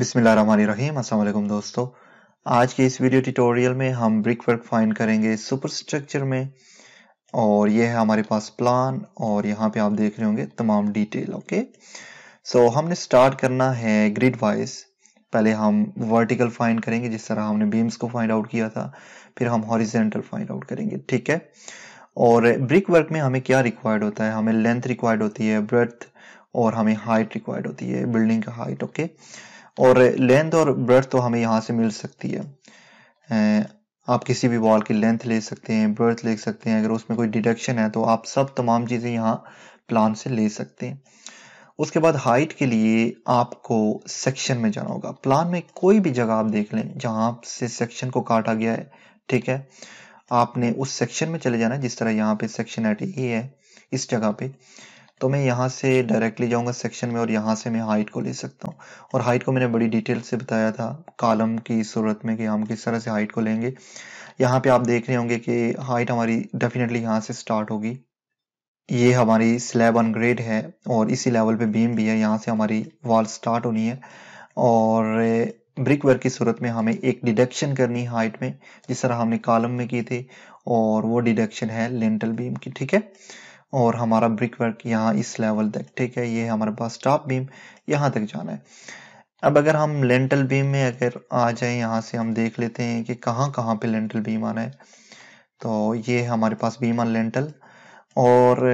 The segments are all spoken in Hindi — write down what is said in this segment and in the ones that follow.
बिसमीम अल्लाम दोस्तों आज के इस वीडियो ट्यूटोरियल में हम ब्रिक वर्क फाइंड करेंगे सुपर स्ट्रक्चर में और ये है हमारे पास प्लान और यहाँ पे आप देख रहे होंगे तमाम डिटेल ओके सो हमने स्टार्ट करना है ग्रिड वाइज पहले हम वर्टिकल फाइंड करेंगे जिस तरह हमने बीम्स को फाइंड आउट किया था फिर हम हॉरिजेंटल फाइंड आउट करेंगे ठीक है और ब्रिक वर्क में हमें क्या रिक्वायर्ड होता है हमें लेंथ रिक्वायर्ड होती है ब्रेथ और हमें हाइट रिक्वायर्ड होती है बिल्डिंग का हाइट ओके okay? और लेंथ और ब्रेथ तो हमें यहाँ से मिल सकती है आप किसी भी वॉल की लेंथ ले सकते हैं ब्रेथ ले सकते हैं अगर उसमें कोई डिडक्शन है तो आप सब तमाम चीज़ें यहाँ प्लान से ले सकते हैं उसके बाद हाइट के लिए आपको सेक्शन में जाना होगा प्लान में कोई भी जगह आप देख लें जहाँ से सेक्शन को काटा गया है ठीक है आपने उस सेक्शन में चले जाना जिस तरह यहाँ पे सेक्शन एट ए है इस जगह पे तो मैं यहाँ से डायरेक्टली जाऊँगा सेक्शन में और यहाँ से मैं हाइट को ले सकता हूँ और हाइट को मैंने बड़ी डिटेल से बताया था कॉलम की सूरत में कि हम किस तरह से हाइट को लेंगे यहाँ पे आप देख रहे होंगे कि हाइट हमारी डेफिनेटली यहाँ से स्टार्ट होगी ये हमारी स्लैब ऑन ग्रेड है और इसी लेवल पे बीम भी है यहाँ से हमारी वॉल स्टार्ट होनी है और ब्रिक वर्क की सूरत में हमें एक डिडक्शन करनी हाइट में जिस तरह हमने कॉलम में की थी और वो डिडक्शन है लेंटल बीम की ठीक है और हमारा ब्रिक वर्क यहाँ इस लेवल तक ठीक है ये हमारे पास टॉप बीम यहाँ तक जाना है अब अगर हम लेंटल बीम में अगर आ जाए यहाँ से हम देख लेते हैं कि कहाँ कहाँ पे लेंटल बीम आना है तो ये हमारे पास बीम ऑन लेंटल और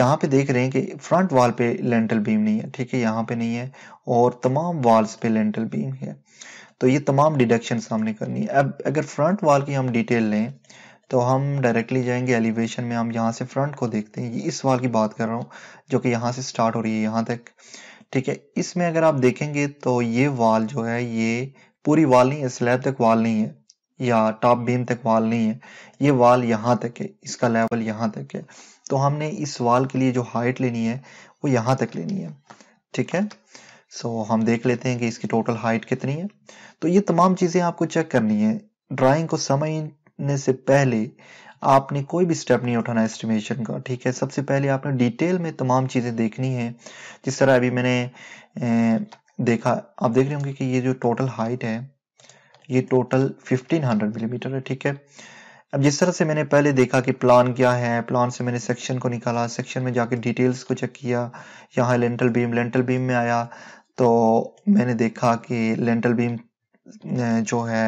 यहाँ पे देख रहे हैं कि फ्रंट वॉल पे लेंटल बीम नहीं है ठीक है यहाँ पे नहीं है और तमाम वॉल्स पे लेंटल बीम है तो ये तमाम डिडक्शन हमने करनी है अब अगर फ्रंट वॉल की हम डिटेल लें तो हम डायरेक्टली जाएंगे एलिवेशन में हम यहाँ से फ्रंट को देखते हैं इस वाल की बात कर रहा हूँ जो कि यहाँ से स्टार्ट हो रही है यहाँ तक ठीक है इसमें अगर आप देखेंगे तो ये वाल जो है ये पूरी वाल नहीं है स्लैब तक वाल नहीं है या टॉप बीम तक वाल नहीं है ये वाल यहाँ तक है इसका लेवल यहाँ तक है तो हमने इस वाल के लिए जो हाइट लेनी है वो यहाँ तक लेनी है ठीक है सो so, हम देख लेते हैं कि इसकी टोटल हाइट कितनी है तो ये तमाम चीज़ें आपको चेक करनी है ड्राइंग को समझ करने से पहले आपने कोई भी स्टेप नहीं उठाना एस्टिमेशन का ठीक है सबसे पहले आपने डिटेल में तमाम चीज़ें देखनी है जिस तरह अभी मैंने ए, देखा आप देख रहे होंगे कि ये जो टोटल हाइट है ये टोटल 1500 मिलीमीटर है ठीक है अब जिस तरह से मैंने पहले देखा कि प्लान क्या है प्लान से मैंने सेक्शन को निकाला सेक्शन में जाके डिटेल्स को चेक किया यहाँ लेंटल बीम लेंटल बीम में आया तो मैंने देखा कि लेंटल बीम जो है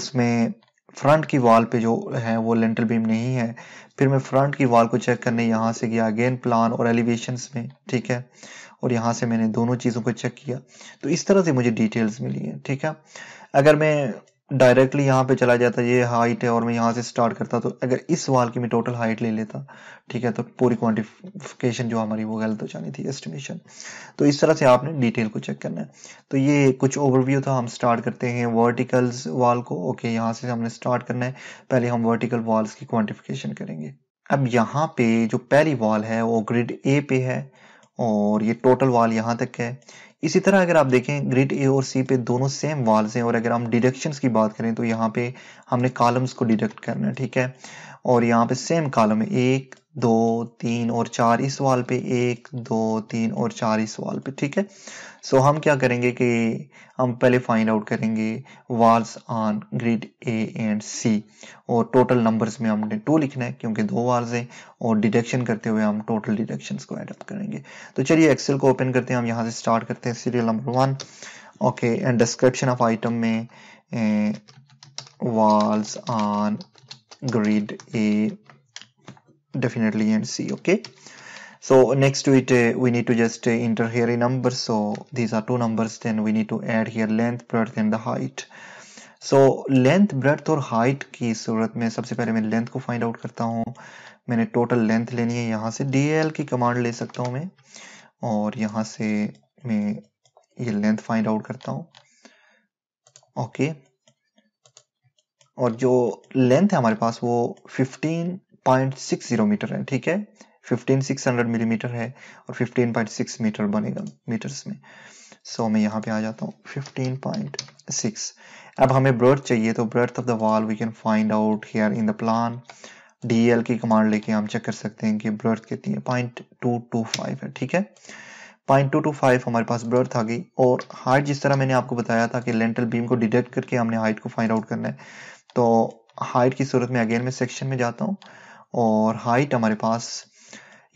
उसमें फ्रंट की वॉल पे जो है वो लेंटल बीम नहीं है फिर मैं फ्रंट की वॉल को चेक करने यहाँ से गया अगेन प्लान और एलिवेशन में ठीक है और यहाँ से मैंने दोनों चीज़ों को चेक किया तो इस तरह से मुझे डिटेल्स मिली है ठीक है अगर मैं डायरेक्टली यहाँ पे चला जाता ये हाइट है और मैं यहाँ से स्टार्ट करता तो अगर इस वाल की मैं टोटल हाइट ले लेता ठीक है तो पूरी क्वांटिफिकेशन जो हमारी वो गलत हो जानी थी एस्टिमेशन तो इस तरह से आपने डिटेल को चेक करना है तो ये कुछ ओवरव्यू था हम स्टार्ट करते हैं वर्टिकल्स वाल को ओके यहाँ से हमने स्टार्ट करना है पहले हम वर्टिकल वाल्स की क्वान्टिफिकेशन करेंगे अब यहाँ पे जो पहली वॉल है वो ग्रिड ए पे है और ये टोटल वाल यहाँ तक है इसी तरह अगर आप देखें ग्रिड ए और सी पे दोनों सेम वॉल्स हैं और अगर हम डिडक्शंस की बात करें तो यहाँ पे हमने कॉलम्स को डिडक्ट करना है ठीक है और यहाँ पे सेम कॉलम है एक दो तीन और चार इस वाल पे एक दो तीन और चार इस वाल पे ठीक है सो हम क्या करेंगे कि हम पहले फाइंड आउट करेंगे walls on grid A and C और टोटल नंबर्स में हमने टू लिखना है क्योंकि दो वाल्स हैं और डिडक्शन करते हुए हम टोटल डिडक्शन को एड अप करेंगे तो चलिए एक्सेल को ओपन करते हैं हम यहाँ से स्टार्ट करते हैं serial number one okay and description of item में walls on grid A definitely and C okay okay? so next to it uh, we need to just uh, enter here a number so these are two numbers then we need to add here length breadth and the height so length breadth और हाइट की सूरत में सबसे पहले मैं लेंथ को फाइंड आउट करता हूँ मैंने टोटल लेंथ लेनी है यहाँ से डी एल की कमांड ले सकता हूँ मैं और यहाँ से मैं ये लेंथ फाइंड आउट करता हूँ ओके और जो लेंथ है हमारे पास वो 15.60 मीटर है ठीक है फिफ्टीन सिक्स हंड्रेड मिलीमीटर है और फिफ्टीन पॉइंट सिक्स मीटर बनेगा मीटर्स में सो so, मैं यहाँ पे आ जाता हूँ अब हमें ब्रथ चाहिए तो breadth of the wall we can find out here in the plan D की कमांड लेके हम चेक कर सकते हैं कि ब्रथ कितनी है पॉइंट टू टू फाइव है ठीक है पॉइंट टू टू फाइव हमारे पास ब्रथ आ गई और हाइट जिस तरह मैंने आपको बताया था कि लेंटल बीम को डिटेक्ट करके हमने हाइट को फाइंड आउट करना है तो हाइट की सूरत में अगेन में सेक्शन में जाता हूँ और हाइट हमारे पास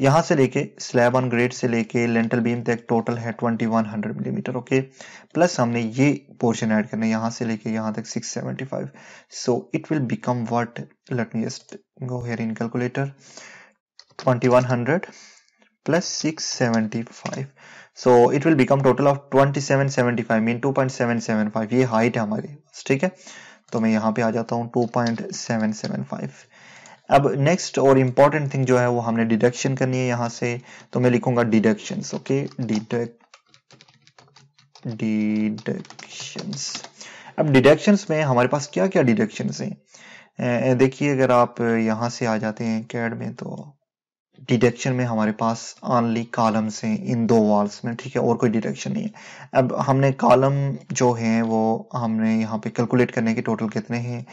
यहां से लेके स्लैब ऑन ग्रेड से लेके लेंटल बीम तक टोटल है 2100 मिलीमीटर ओके प्लस हमने ये पोर्शन ऐड करना यहां से लेके यहां तक 675 so it will become what let me just go here in calculator 2100 plus 675 so it will become total of 2775 mean 2.775 ये हाइट है हमारी ठीक है तो मैं यहाँ पे आ जाता हूँ 2.775 अब नेक्स्ट और इंपॉर्टेंट थिंग जो है वो हमने डिडक्शन करनी है यहाँ से तो मैं लिखूंगा डिडक्शन ओके डिडक्ट डिडक्शन अब डिडक्शन में हमारे पास क्या क्या डिडक्शन है देखिए अगर आप यहां से आ जाते हैं कैड में तो डिडक्शन में हमारे पास ऑनली कालम्स हैं इन दो वॉल्स में ठीक है और कोई डिडक्शन नहीं है अब हमने कॉलम जो हैं वो हमने यहाँ पे कैलकुलेट करने के टोटल कितने हैं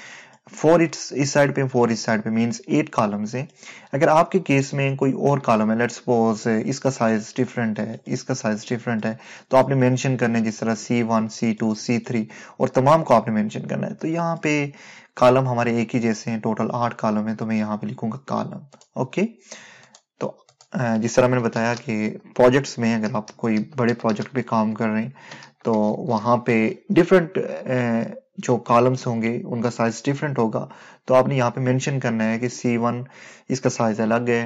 फोर इट्स इस साइड पे फोर इस साइड पे मीन्स एट कॉलम्स हैं अगर आपके केस में कोई और कॉलम है लेट्स सपोज इसका साइज डिफरेंट है इसका साइज डिफरेंट है तो आपने मेंशन करने जिस तरह C one C two C three और तमाम को आपने मेंशन करना है तो यहाँ पे कॉलम हमारे एक ही जैसे हैं टोटल आठ कॉलम है तो मैं यहाँ पे लिखूंगा कॉलम ओके तो जिस तरह मैंने बताया कि प्रोजेक्ट्स में अगर आप कोई बड़े प्रोजेक्ट पे काम कर रहे हैं तो वहाँ पे डिफरेंट जो कॉलम्स होंगे उनका साइज डिफरेंट होगा तो आपने यहाँ पे मेंशन करना है कि C1 इसका साइज अलग है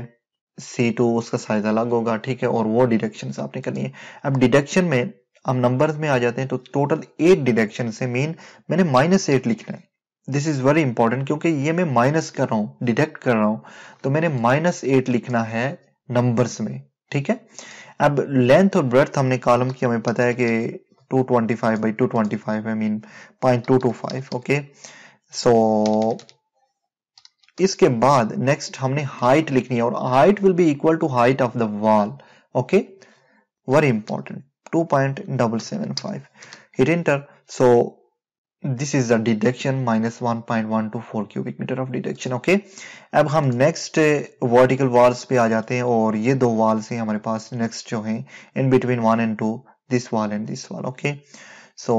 C2 उसका साइज अलग होगा ठीक है और वो डिडक्शन आपने करनी है अब डिडक्शन में हम नंबर्स में आ जाते हैं तो टोटल एट डिडक्शन से मीन मैंने माइनस एट लिखना है दिस इज वेरी इंपॉर्टेंट क्योंकि ये मैं माइनस कर रहा हूँ डिडक्ट कर रहा हूँ तो मैंने माइनस एट लिखना है नंबर्स में ठीक है अब लेंथ और ब्रेथ हमने कॉलम की हमें पता है कि 225 by 225 I mean 0.225 okay so इसके बाद नेक्स्ट हमने हाइट लिखनी है और height will be equal to height of the wall okay very important 2.775 hit enter so this is the deduction minus 1.124 cubic meter of deduction okay अब हम next vertical walls पे आ जाते हैं और ये दो walls हैं हमारे पास next जो हैं in between one and two this wall and this wall okay so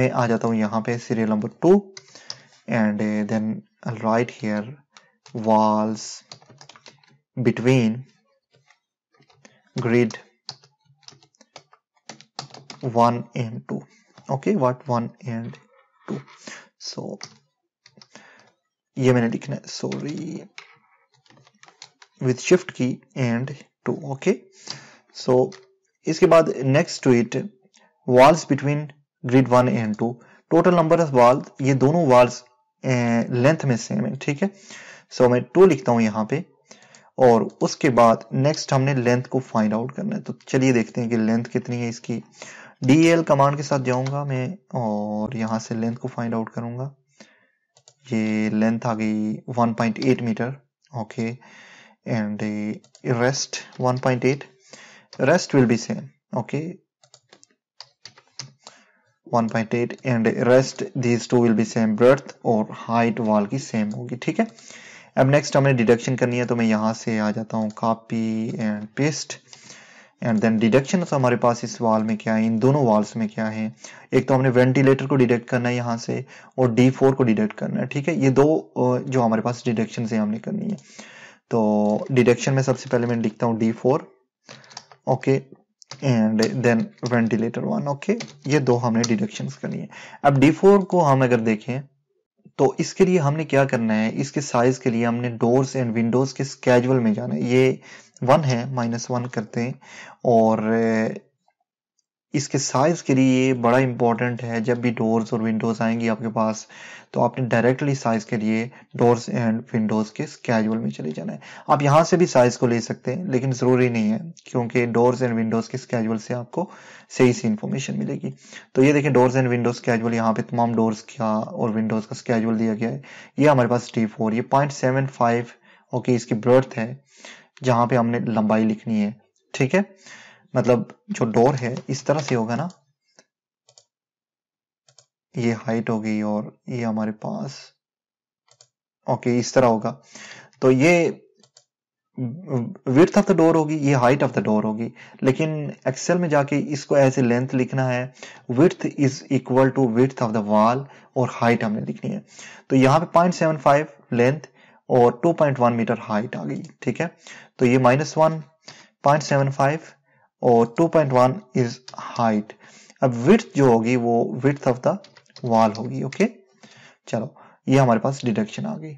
मैं आ जाता हूँ यहाँ पे serial number two and then right here walls between grid one and two okay what one and two so ये मैंने लिखना है sorry with shift key and two okay so इसके बाद next to it walls between grid one and two total number of walls ये दोनों वॉल्स लेंथ में सेम है ठीक है सो so, मैं टू लिखता हूं यहां पे और उसके बाद नेक्स्ट हमने लेंथ को फाइंड आउट करना है तो चलिए देखते हैं कि लेंथ कितनी है इसकी डी एल कमांड के साथ जाऊंगा मैं और यहां से लेंथ को फाइंड आउट करूंगा ये लेंथ आ गई 1.8 metre okay and rest 1.8 rest will be same okay 1.8 and rest these two will be same breadth or height wall की same होगी ठीक है अब next हमें deduction करनी है तो मैं यहाँ से आ जाता हूँ copy and paste and then deduction तो हमारे पास इस वाल में क्या है इन दोनों वाल्स में क्या है एक तो हमने वेंटिलेटर को डिडक्ट करना है यहाँ से और डी फोर को डिडक्ट करना है ठीक है ये दो जो हमारे पास डिडक्शन से हमने करनी है तो डिडक्शन में सबसे पहले मैं लिखता हूँ D four okay and then ventilator one okay ये दो हमने डिडक्शन कर लिए अब डी फोर को हम अगर देखें तो इसके लिए हमने क्या करना है इसके साइज के लिए हमने डोर्स एंड विंडोज के स्केजुअल में जाना है ये वन है माइनस वन करते हैं और इसके साइज़ के लिए ये बड़ा इंपॉर्टेंट है जब भी डोर्स और विंडोज़ आएंगी आपके पास तो आपने डायरेक्टली साइज़ के लिए डोर्स एंड विंडोज़ के स्केजुअल में चले जाना है आप यहाँ से भी साइज़ को ले सकते हैं लेकिन ज़रूरी नहीं है क्योंकि डोर्स एंड विंडोज़ के स्केजुअल से आपको सही सी इन्फॉर्मेशन मिलेगी तो ये देखिए डोर्स एंड विंडोज़ स्केजुअल यहाँ पे तमाम डोर्स का और विंडोज़ का स्केजुअल दिया गया है ये हमारे पास टी फोर ये पॉइंट सेवन फाइव ओके इसकी ब्रथ है जहाँ पे हमने लंबाई लिखनी है ठीक है मतलब जो डोर है इस तरह से होगा ना ये हाइट होगी और ये हमारे पास ओके इस तरह होगा तो ये विर्थ ऑफ द डोर होगी ये हाइट ऑफ द डोर होगी लेकिन एक्सेल में जाके इसको ऐसे लेंथ लिखना है width is equal to width of the wall और हाइट हमने लिखनी है तो यहां पे पॉइंट सेवन फाइव लेंथ और two point one metre height आ गई ठीक है तो ये minus one point seven five और 2.1 इज हाइट अब विथ जो होगी वो विथ ऑफ द वॉल होगी ओके चलो ये हमारे पास डिडक्शन आ गई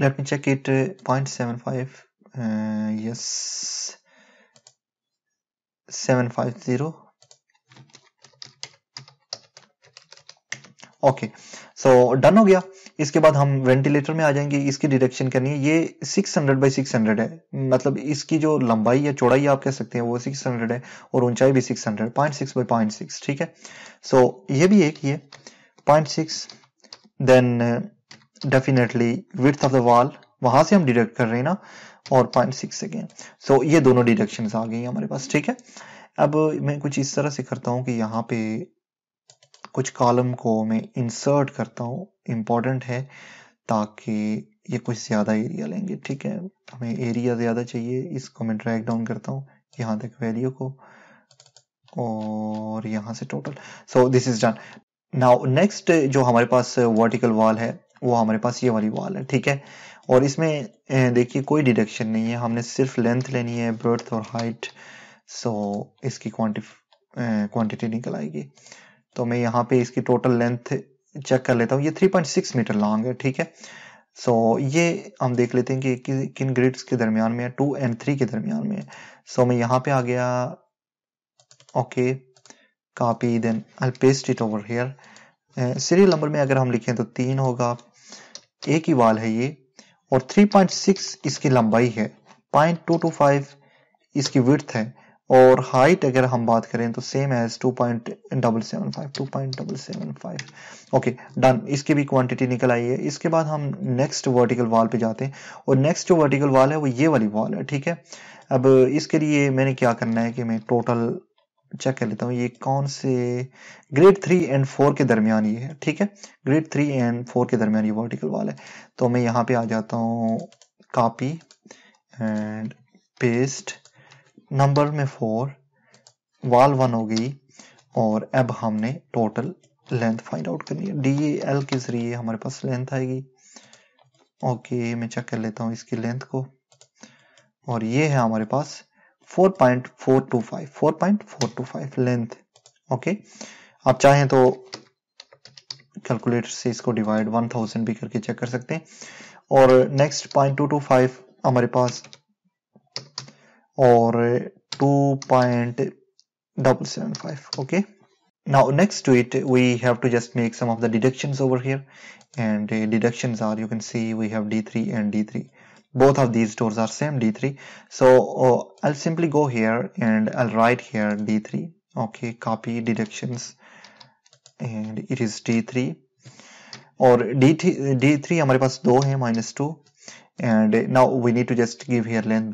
let me check it point seven five yes seven five zero okay so done हो गया इसके बाद हम वेंटिलेटर में आ जाएंगे इसकी डिरेक्शन करनी है ये 600 हंड्रेड बाई सिक्स है मतलब इसकी जो लंबाई या चौड़ाई आप कह सकते हैं वो 600 है और ऊंचाई भी 600 hundred point six by point six ठीक है सो so, ये भी एक ही है point six then definitely width of the wall वहां से हम डिडक्ट कर रहे हैं ना और पॉइंट सिक्स अगेन सो ये दोनों डिडक्शन आ गई हमारे पास ठीक है अब मैं कुछ इस तरह से करता हूँ कि यहाँ पे कुछ कॉलम को मैं इंसर्ट करता हूँ इम्पोर्टेंट है ताकि ये कुछ ज़्यादा एरिया लेंगे ठीक है हमें एरिया ज़्यादा चाहिए इसको मैं ड्रैग डाउन करता हूँ यहाँ तक वैल्यू को और यहाँ से total so this is done now next जो हमारे पास वर्टिकल वॉल है वो हमारे पास ये वाली वॉल है ठीक है और इसमें देखिए कोई डिडक्शन नहीं है हमने सिर्फ लेंथ लेनी है ब्रथ और हाइट सो इसकी क्वान्टिटी निकल आएगी तो मैं यहाँ पे इसकी टोटल लेंथ चेक कर लेता हूँ ये 3.6 मीटर लॉन्ग है ठीक है सो so, ये हम देख लेते हैं कि, किन ग्रिड्स के दरमियान में है टू एंड थ्री के दरमियान में है सो so, मैं यहाँ पे आ गया okay copy then I paste it over here serial number में अगर हम लिखें तो तीन होगा एक ही वाल है ये और 3.6 इसकी लंबाई है पॉइंट इसकी विर्थ है और हाइट अगर हम बात करें तो same as two point double seven five two point double seven five okay done इसकी भी क्वांटिटी निकल आई है इसके बाद हम नेक्स्ट वर्टिकल वॉल पे जाते हैं और नेक्स्ट जो वर्टिकल वॉल है वो ये वाली वॉल है ठीक है अब इसके लिए मैंने क्या करना है कि मैं टोटल चेक कर लेता हूँ ये कौन से ग्रेड थ्री एंड फोर के दरमियान ये है ठीक है ग्रेड थ्री एंड फोर के दरमियान ये वर्टिकल वाल है तो मैं यहाँ पे आ जाता हूँ कापी एंड पेस्ट नंबर में फोर वाल वन हो गई और अब हमने टोटल लेंथ फाइंड आउट करनी है डी एल के जरिए हमारे पास लेंथ आएगी ओके मैं चेक कर लेता हूँ इसकी लेंथ को और ये है हमारे पास 4.425 4.425 लेंथ ओके आप चाहें तो कैलकुलेटर से इसको डिवाइड 1000 भी करके चेक कर सकते हैं और नेक्स्ट 0.225 हमारे पास or uh, 2.775 okay now next to it we have to just make some of the deductions over here and uh, deductions are you can see we have d3 and d3 both of these stores are same d3 so uh, i'll simply go here and i'll write here d3 okay copy deductions and it is d3 or D3. D three two पास दो है minus two and now we need to just give here length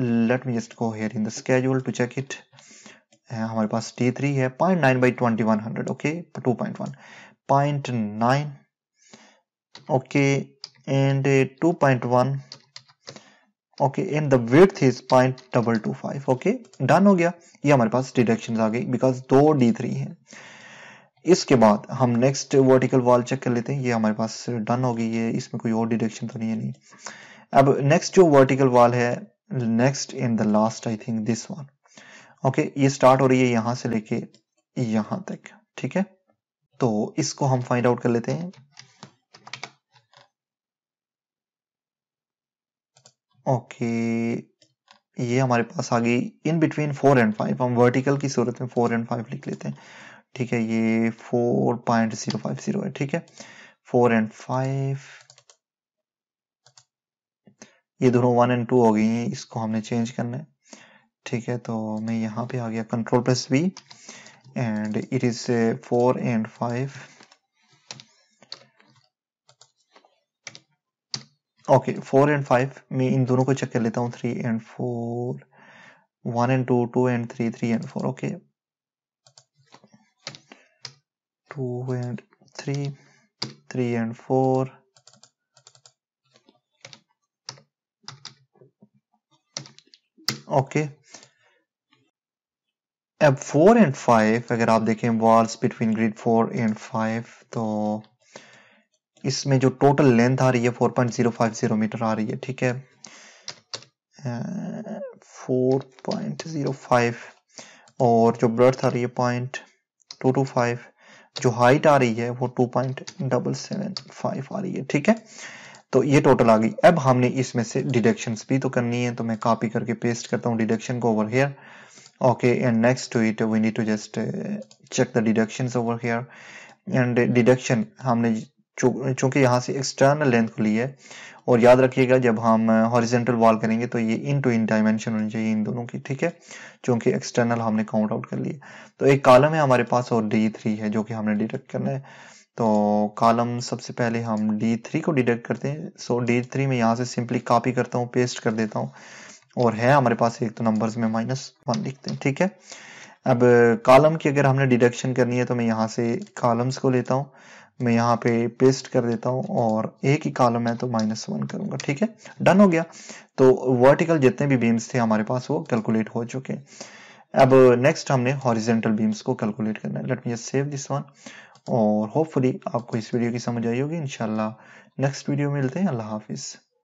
let me just go here in the schedule to check it हमारे पास टी थ्री है point nine by twenty one hundred okay two point one point nine okay and two point one okay and the width is point double two five okay done हो गया ये हमारे पास डिडक्शन आ गई बिकॉज दो डी थ्री है इसके बाद हम नेक्स्ट वर्टिकल वॉल चेक कर लेते हैं ये हमारे पास डन हो गई है इसमें कोई और डिडक्शन तो नहीं है नहीं अब नेक्स्ट जो वर्टिकल वॉल है next in the last I think this one okay ये स्टार्ट हो रही है यहां से लेके यहां तक ठीक है तो इसको हम फाइंड आउट कर लेते हैं ओके okay, ये हमारे पास आ गई in between four and five हम वर्टिकल की सूरत में फोर एंड फाइव लिख लेते हैं ठीक है ये four point zero five zero है ठीक है फोर एंड फाइव ये दोनों वन एंड टू हो गई हैं इसको हमने चेंज करना है ठीक है तो मैं यहाँ पे आ गया control plus V and it is four and five okay four and five मैं इन दोनों को चेक कर लेता हूँ three and four one and two two and three three and four okay two and three three and four okay अब फोर एंड फाइव अगर आप देखें walls between grid four and five तो इसमें जो टोटल लेंथ आ रही है four point zero five zero metre आ रही है ठीक है फोर पॉइंट जीरो फाइव और जो ब्रथ आ रही है पॉइंट टू टू फाइव जो हाइट आ रही है वो two point double seven five आ रही है ठीक है तो ये टोटल आ गई अब हमने इसमें से डिडक्शन भी तो करनी है तो मैं कॉपी करके पेस्ट करता हूँ डिडक्शन को over here okay and next to it we need to just check the deduction over here and deduction हमने चूंकि यहाँ से एक्सटर्नल लेंथ को ली है और याद रखिएगा जब हम हॉरिजेंटल uh, वॉल करेंगे तो ये इन टू इन डायमेंशन होनी चाहिए इन दोनों की ठीक है चूंकि एक्सटर्नल हमने काउंट आउट कर लिया तो एक कॉलम है हमारे पास और डी थ्री है जो कि हमने डिडक्ट करना है तो कॉलम सबसे पहले हम डी थ्री को डिडक्ट करते हैं सो डी थ्री में यहाँ से सिंपली कॉपी करता हूँ पेस्ट कर देता हूँ और है हमारे पास एक तो नंबर्स में माइनस वन लिखते हैं ठीक है अब कॉलम की अगर हमने डिडक्शन करनी है तो मैं यहाँ से कॉलम्स को लेता हूँ मैं यहाँ पे पेस्ट कर देता हूँ और एक ही कॉलम है तो माइनस वन करूंगा ठीक है डन हो गया तो वर्टिकल जितने भी बीम्स थे हमारे पास वो कैलकुलेट हो चुके अब नेक्स्ट हमने हॉरिजेंटल बीम्स को कैलकुलेट करना है let me save this one और होपफुली आपको इस वीडियो की समझ आई होगी इन नेक्स्ट वीडियो मिलते हैं अल्लाह हाफिज़